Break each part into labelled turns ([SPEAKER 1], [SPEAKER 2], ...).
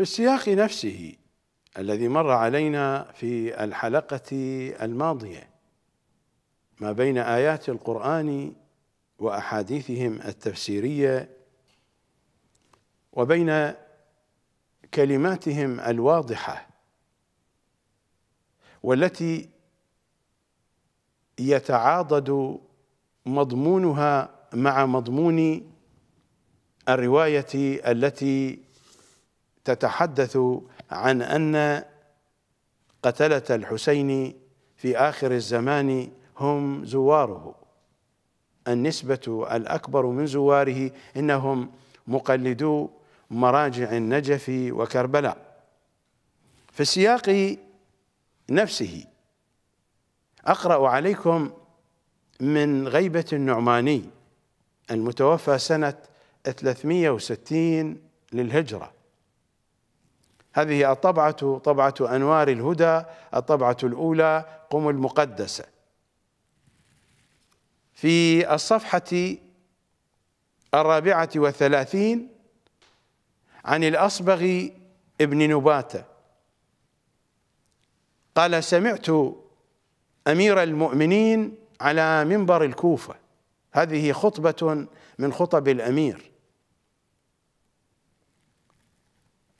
[SPEAKER 1] في السياق نفسه الذي مر علينا في الحلقة الماضية ما بين آيات القرآن وأحاديثهم التفسيرية وبين كلماتهم الواضحة والتي يتعاضد مضمونها مع مضمون الرواية التي تتحدث عن أن قتلة الحسين في آخر الزمان هم زواره النسبة الأكبر من زواره إنهم مقلدو مراجع النجف وكربلاء في السياق نفسه أقرأ عليكم من غيبة النعماني المتوفى سنة 360 للهجرة هذه الطبعة طبعة أنوار الهدى الطبعة الأولى قم المقدسة في الصفحة الرابعة والثلاثين عن الأصبغ ابن نباتة قال سمعت أمير المؤمنين على منبر الكوفة هذه خطبة من خطب الأمير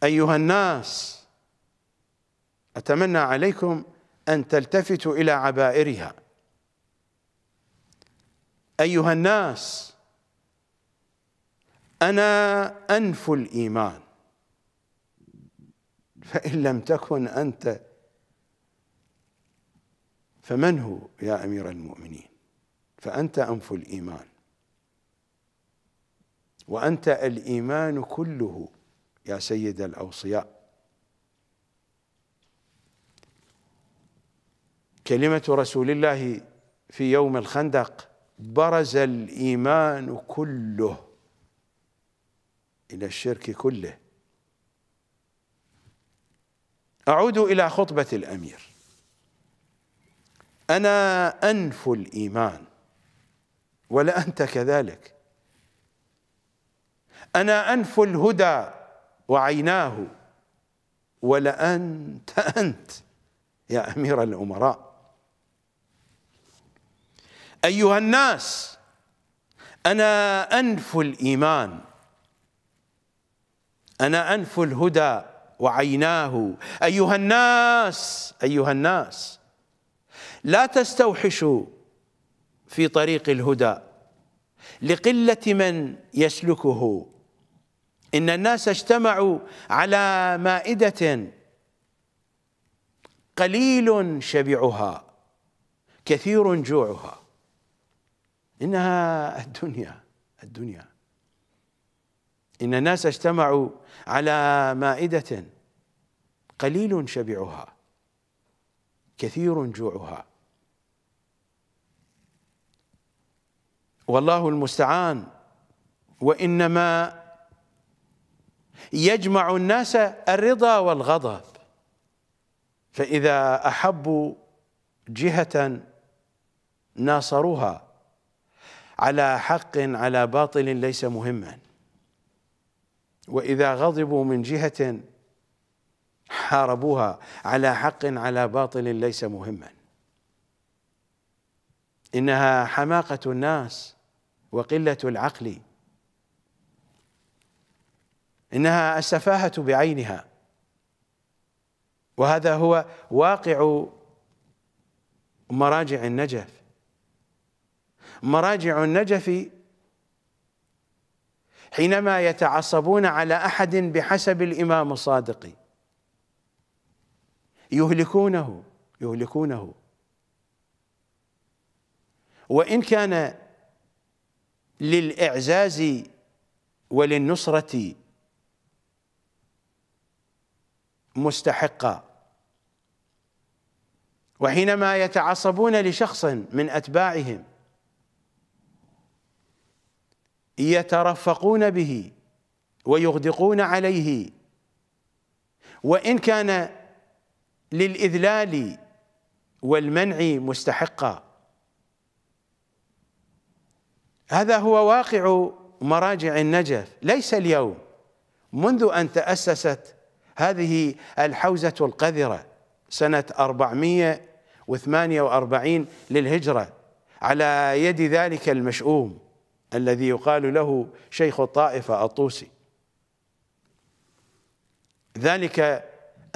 [SPEAKER 1] أيها الناس أتمنى عليكم أن تلتفتوا إلى عبائرها أيها الناس أنا أنف الإيمان فإن لم تكن أنت فمن هو يا أمير المؤمنين فأنت أنف الإيمان وأنت الإيمان كله يا سيد الأوصياء كلمة رسول الله في يوم الخندق برز الإيمان كله إلى الشرك كله أعود إلى خطبة الأمير أنا أنف الإيمان ولا أنت كذلك أنا أنف الهدى وعيناه ولأنت أنت يا أمير الأمراء أيها الناس أنا أنف الإيمان أنا أنف الهدى وعيناه أيها الناس أيها الناس لا تستوحشوا في طريق الهدى لقلة من يسلكه إن الناس اجتمعوا على مائدة قليل شبعها كثير جوعها إنها الدنيا الدنيا إن الناس اجتمعوا على مائدة قليل شبعها كثير جوعها والله المستعان وإنما يجمع الناس الرضا والغضب فإذا أحبوا جهة ناصروها على حق على باطل ليس مهما وإذا غضبوا من جهة حاربوها على حق على باطل ليس مهما إنها حماقة الناس وقلة العقل انها السفاهه بعينها وهذا هو واقع مراجع النجف مراجع النجف حينما يتعصبون على احد بحسب الامام الصادق يهلكونه يهلكونه وان كان للاعزاز وللنصره مستحقا وحينما يتعصبون لشخص من أتباعهم يترفقون به ويغدقون عليه وإن كان للإذلال والمنع مستحقا هذا هو واقع مراجع النجف ليس اليوم منذ أن تأسست هذه الحوزة القذرة سنة 448 للهجرة على يد ذلك المشؤوم الذي يقال له شيخ الطائفة الطوسي ذلك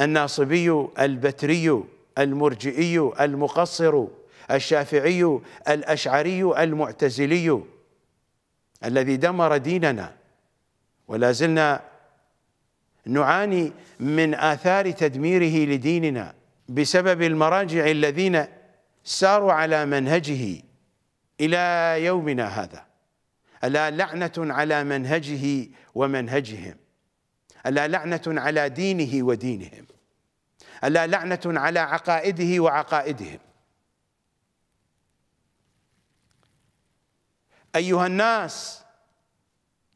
[SPEAKER 1] الناصبي البتري المرجئي المقصر الشافعي الأشعري المعتزلي الذي دمر ديننا ولا زلنا نعاني من آثار تدميره لديننا بسبب المراجع الذين ساروا على منهجه إلى يومنا هذا ألا لعنة على منهجه ومنهجهم ألا لعنة على دينه ودينهم ألا لعنة على عقائده وعقائدهم أيها الناس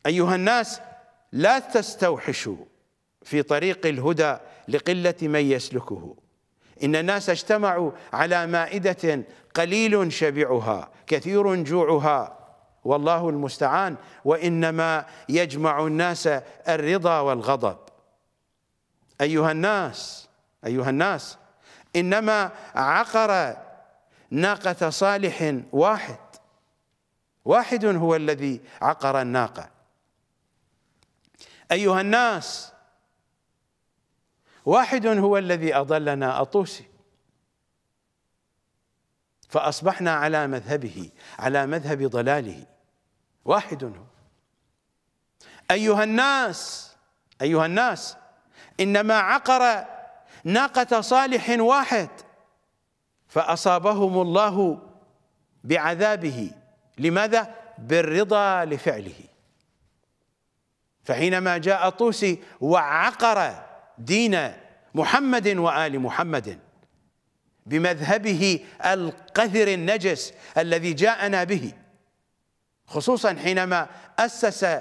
[SPEAKER 1] أيها الناس لا تستوحشوا في طريق الهدى لقلة من يسلكه إن الناس اجتمعوا على مائدة قليل شبعها كثير جوعها والله المستعان وإنما يجمع الناس الرضا والغضب أيها الناس أيها الناس إنما عقر ناقة صالح واحد واحد هو الذي عقر الناقة أيها الناس واحد هو الذي أضلنا أطوسي فأصبحنا على مذهبه على مذهب ضلاله واحد هو أيها الناس أيها الناس إنما عقر ناقة صالح واحد فأصابهم الله بعذابه لماذا؟ بالرضا لفعله فحينما جاء طوسي وعقر دين محمد وآل محمد بمذهبه القذر النجس الذي جاءنا به خصوصا حينما أسس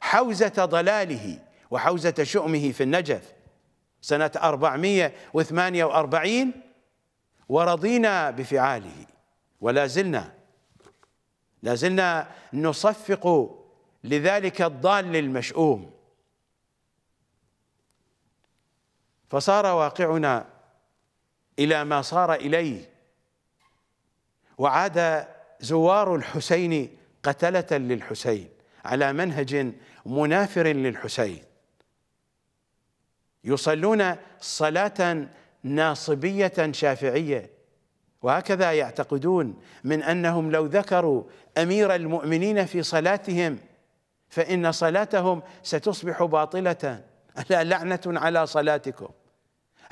[SPEAKER 1] حوزة ضلاله وحوزة شؤمه في النجف سنة 448 ورضينا بفعاله ولا زلنا لا زلنا نصفق لذلك الضال المشؤوم فصار واقعنا إلى ما صار إليه وعاد زوار الحسين قتلة للحسين على منهج منافر للحسين يصلون صلاة ناصبية شافعية وهكذا يعتقدون من أنهم لو ذكروا أمير المؤمنين في صلاتهم فإن صلاتهم ستصبح باطلة ألا لعنة على صلاتكم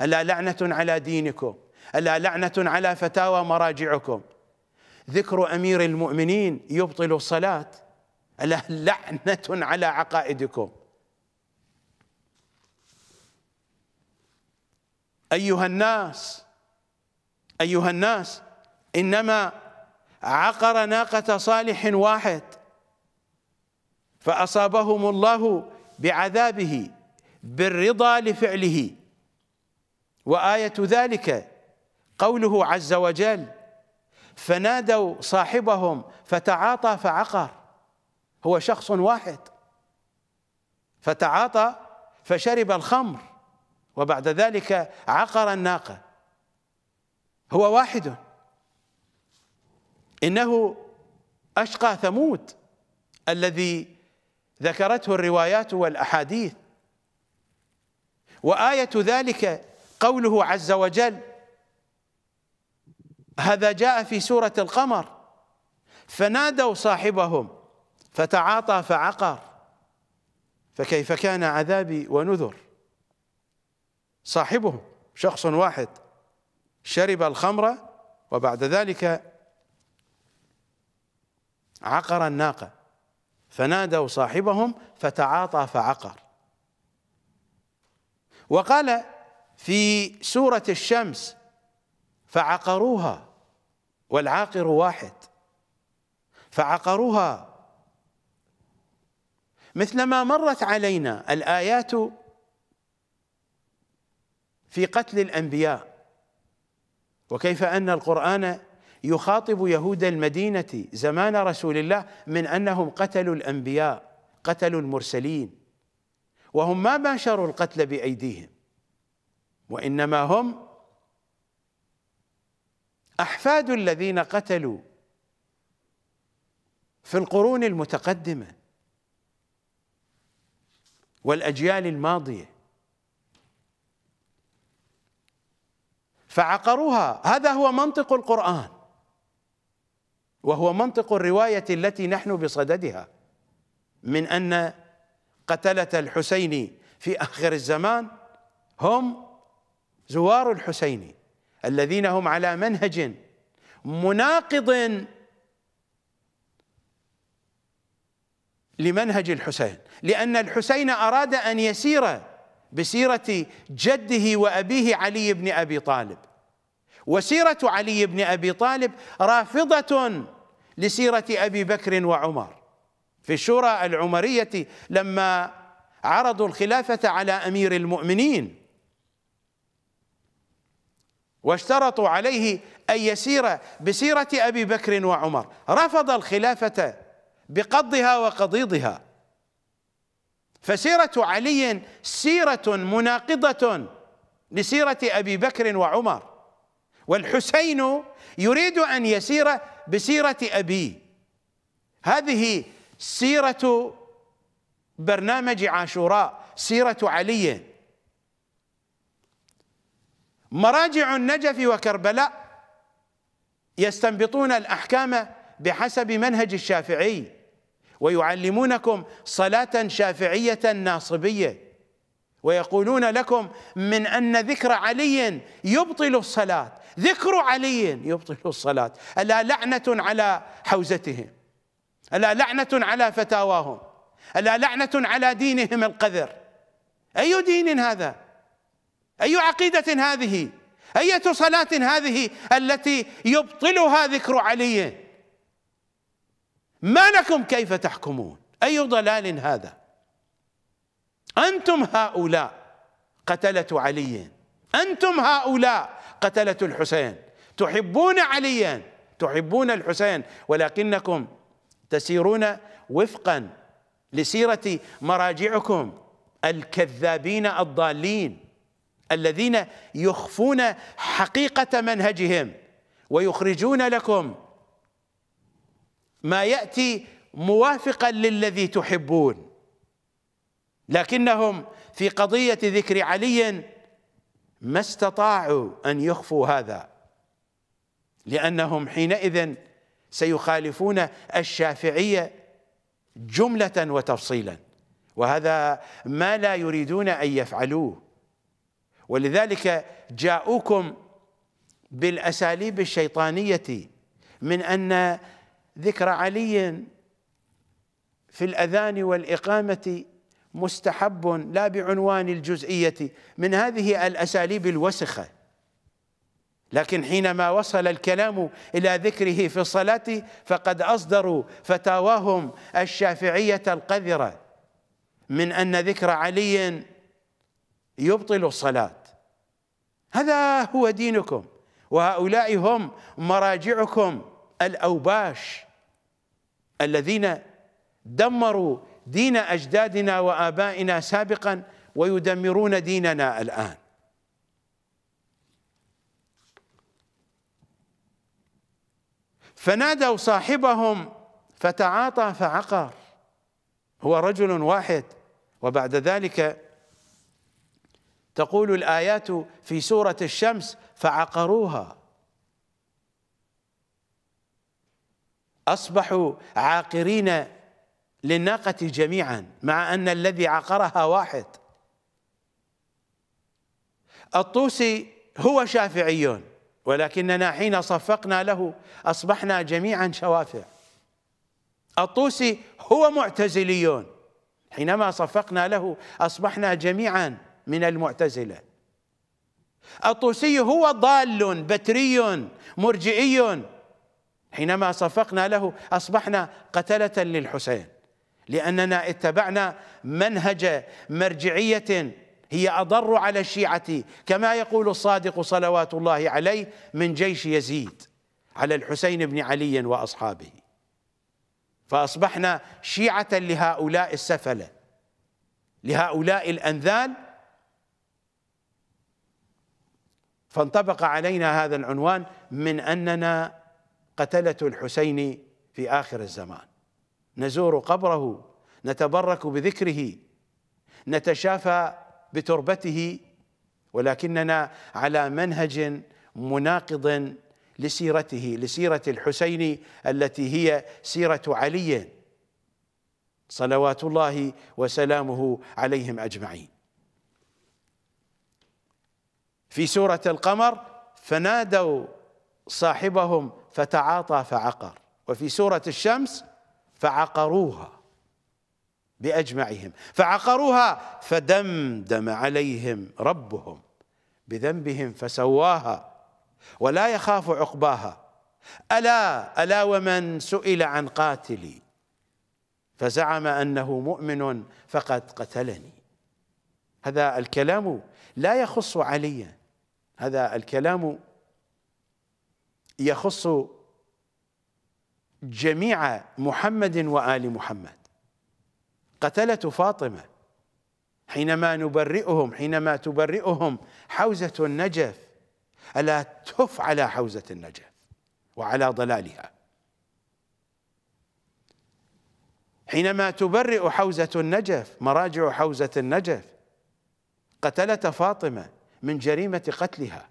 [SPEAKER 1] ألا لعنة على دينكم ألا لعنة على فتاوى مراجعكم ذكر أمير المؤمنين يبطل الصلاة ألا لعنة على عقائدكم أيها الناس أيها الناس إنما عقر ناقة صالح واحد فأصابهم الله بعذابه بالرضا لفعله وآية ذلك قوله عز وجل فنادوا صاحبهم فتعاطى فعقر هو شخص واحد فتعاطى فشرب الخمر وبعد ذلك عقر الناقة هو واحد إنه أشقى ثمود الذي ذكرته الروايات والأحاديث وآية ذلك قوله عز وجل هذا جاء في سورة القمر فنادوا صاحبهم فتعاطى فعقر فكيف كان عذابي ونذر صاحبهم شخص واحد شرب الخمر وبعد ذلك عقر الناقة فنادوا صاحبهم فتعاطى فعقر وقال في سورة الشمس فعقروها والعاقر واحد فعقروها مثلما مرت علينا الآيات في قتل الأنبياء وكيف أن القرآن يخاطب يهود المدينة زمان رسول الله من أنهم قتلوا الأنبياء قتلوا المرسلين وهم ما باشروا القتل بايديهم وانما هم احفاد الذين قتلوا في القرون المتقدمه والاجيال الماضيه فعقروها هذا هو منطق القران وهو منطق الروايه التي نحن بصددها من ان قتلة الحسين في آخر الزمان هم زوار الحسين الذين هم على منهج مناقض لمنهج الحسين لأن الحسين أراد أن يسير بسيرة جده وأبيه علي بن أبي طالب وسيرة علي بن أبي طالب رافضة لسيرة أبي بكر وعمر في الشورى العمرية لما عرضوا الخلافة على أمير المؤمنين واشترطوا عليه أن يسير بسيرة أبي بكر وعمر رفض الخلافة بقضها وقضيضها فسيرة علي سيرة مناقضة لسيرة أبي بكر وعمر والحسين يريد أن يسير بسيرة أبيه هذه سيرة برنامج عاشوراء سيرة علي مراجع النجف وكربلاء يستنبطون الأحكام بحسب منهج الشافعي ويعلمونكم صلاة شافعية ناصبية ويقولون لكم من أن ذكر علي يبطل الصلاة ذكر علي يبطل الصلاة ألا لعنة على حوزتهم ألا لعنة على فتاواهم ألا لعنة على دينهم القذر أي دين هذا أي عقيدة هذه أية صلاة هذه التي يبطلها ذكر علي ما لكم كيف تحكمون أي ضلال هذا أنتم هؤلاء قتلة علي أنتم هؤلاء قتلة الحسين تحبون عليا تحبون الحسين ولكنكم تسيرون وفقا لسيرة مراجعكم الكذابين الضالين الذين يخفون حقيقة منهجهم ويخرجون لكم ما يأتي موافقا للذي تحبون لكنهم في قضية ذكر علي ما استطاعوا أن يخفوا هذا لأنهم حينئذ سيخالفون الشافعية جملة وتفصيلا وهذا ما لا يريدون أن يفعلوه ولذلك جاءوكم بالأساليب الشيطانية من أن ذكر علي في الأذان والإقامة مستحب لا بعنوان الجزئية من هذه الأساليب الوسخة لكن حينما وصل الكلام إلى ذكره في الصلاة فقد أصدروا فتاواهم الشافعية القذرة من أن ذكر علي يبطل الصلاة هذا هو دينكم وهؤلاء هم مراجعكم الأوباش الذين دمروا دين أجدادنا وآبائنا سابقا ويدمرون ديننا الآن فنادوا صاحبهم فتعاطى فعقر هو رجل واحد وبعد ذلك تقول الآيات في سورة الشمس فعقروها أصبحوا عاقرين للناقة جميعا مع أن الذي عقرها واحد الطوسي هو شافعي ولكننا حين صفقنا له أصبحنا جميعا شوافع الطوسي هو معتزليون حينما صفقنا له أصبحنا جميعا من المعتزلة الطوسي هو ضال بتري مرجئي حينما صفقنا له أصبحنا قتلة للحسين لأننا اتبعنا منهج مرجعية هي أضر على الشيعة كما يقول الصادق صلوات الله عليه من جيش يزيد على الحسين بن علي وأصحابه فأصبحنا شيعة لهؤلاء السفلة لهؤلاء الأنذال فانطبق علينا هذا العنوان من أننا قتلة الحسين في آخر الزمان نزور قبره نتبرك بذكره نتشافى بتربته ولكننا على منهج مناقض لسيرته لسيرة الحسين التي هي سيرة علي صلوات الله وسلامه عليهم أجمعين في سورة القمر فنادوا صاحبهم فتعاطى فعقر وفي سورة الشمس فعقروها بأجمعهم فعقروها فدمدم عليهم ربهم بذنبهم فسواها ولا يخاف عقباها ألا ألا ومن سئل عن قاتلي فزعم أنه مؤمن فقد قتلني هذا الكلام لا يخص عليا هذا الكلام يخص جميع محمد وآل محمد قتلة فاطمة حينما نبرئهم حينما تبرئهم حوزة النجف ألا تف على حوزة النجف وعلى ضلالها حينما تبرئ حوزة النجف مراجع حوزة النجف قتلة فاطمة من جريمة قتلها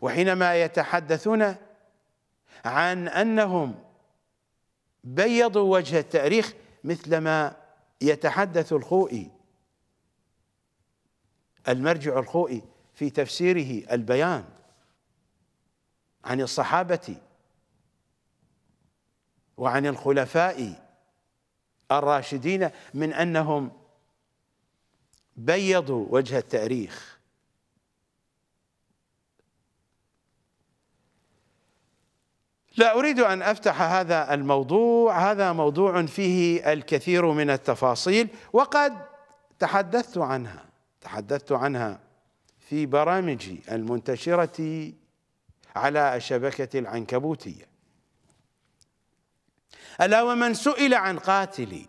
[SPEAKER 1] وحينما يتحدثون عن أنهم بيضوا وجه التاريخ مثلما يتحدث الخوئي المرجع الخوئي في تفسيره البيان عن الصحابة وعن الخلفاء الراشدين من أنهم بيضوا وجه التاريخ لا أريد أن أفتح هذا الموضوع هذا موضوع فيه الكثير من التفاصيل وقد تحدثت عنها تحدثت عنها في برامجي المنتشرة على الشبكة العنكبوتية ألا ومن سئل عن قاتلي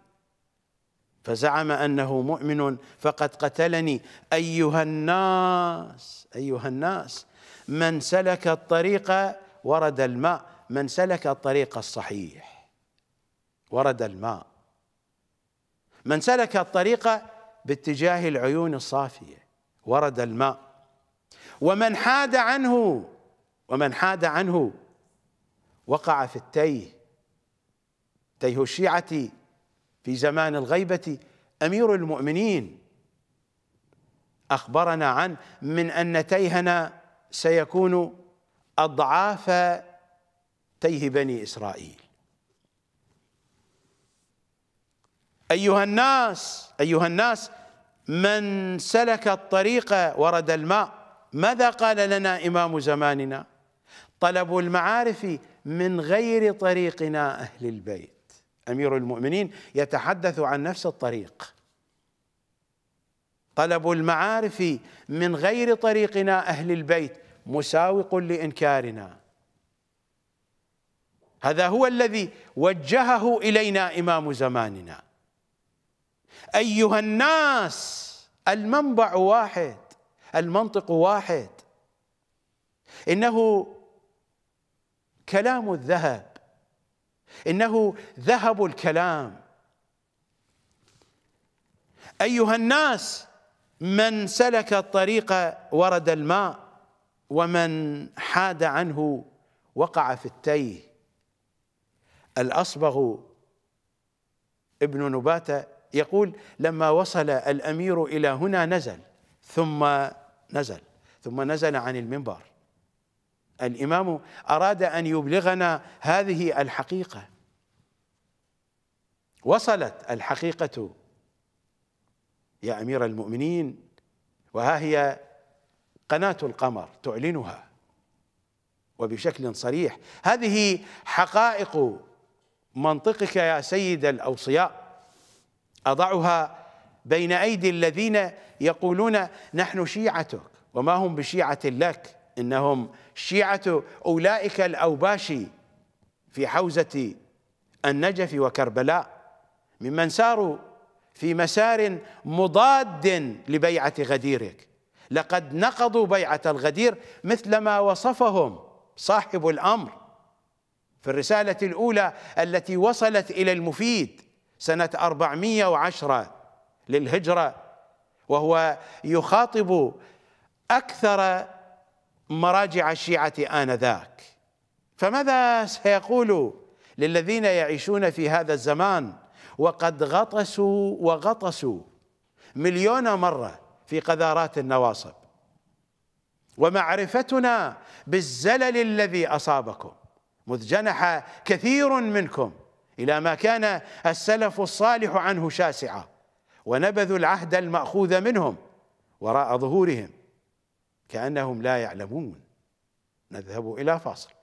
[SPEAKER 1] فزعم أنه مؤمن فقد قتلني أيها الناس أيها الناس من سلك الطريق ورد الماء من سلك الطريق الصحيح ورد الماء من سلك الطريق باتجاه العيون الصافية ورد الماء ومن حاد عنه ومن حاد عنه وقع في التيه تيه الشيعة في زمان الغيبة أمير المؤمنين أخبرنا عن من أن تيهنا سيكون أضعاف تيه بني إسرائيل أيها الناس أيها الناس من سلك الطريق ورد الماء ماذا قال لنا إمام زماننا طلب المعارف من غير طريقنا أهل البيت أمير المؤمنين يتحدث عن نفس الطريق طلب المعارف من غير طريقنا أهل البيت مساوق لإنكارنا هذا هو الذي وجهه الينا امام زماننا ايها الناس المنبع واحد المنطق واحد انه كلام الذهب انه ذهب الكلام ايها الناس من سلك الطريق ورد الماء ومن حاد عنه وقع في التيه الأصبغ ابن نباتة يقول لما وصل الأمير إلى هنا نزل ثم نزل ثم نزل عن المنبر الإمام أراد أن يبلغنا هذه الحقيقة وصلت الحقيقة يا أمير المؤمنين وها هي قناة القمر تعلنها وبشكل صريح هذه حقائق منطقك يا سيد الأوصياء أضعها بين أيدي الذين يقولون نحن شيعتك وما هم بشيعة لك إنهم شيعة أولئك الأوباشي في حوزة النجف وكربلاء ممن ساروا في مسار مضاد لبيعة غديرك لقد نقضوا بيعة الغدير مثلما وصفهم صاحب الأمر في الرسالة الأولى التي وصلت إلى المفيد سنة 410 للهجرة وهو يخاطب أكثر مراجع الشيعة آنذاك فماذا سيقول للذين يعيشون في هذا الزمان وقد غطسوا وغطسوا مليون مرة في قذارات النواصب ومعرفتنا بالزلل الذي أصابكم مذ جنح كثير منكم إلى ما كان السلف الصالح عنه شاسعا ونبذوا العهد المأخوذ منهم وراء ظهورهم كأنهم لا يعلمون نذهب إلى فاصل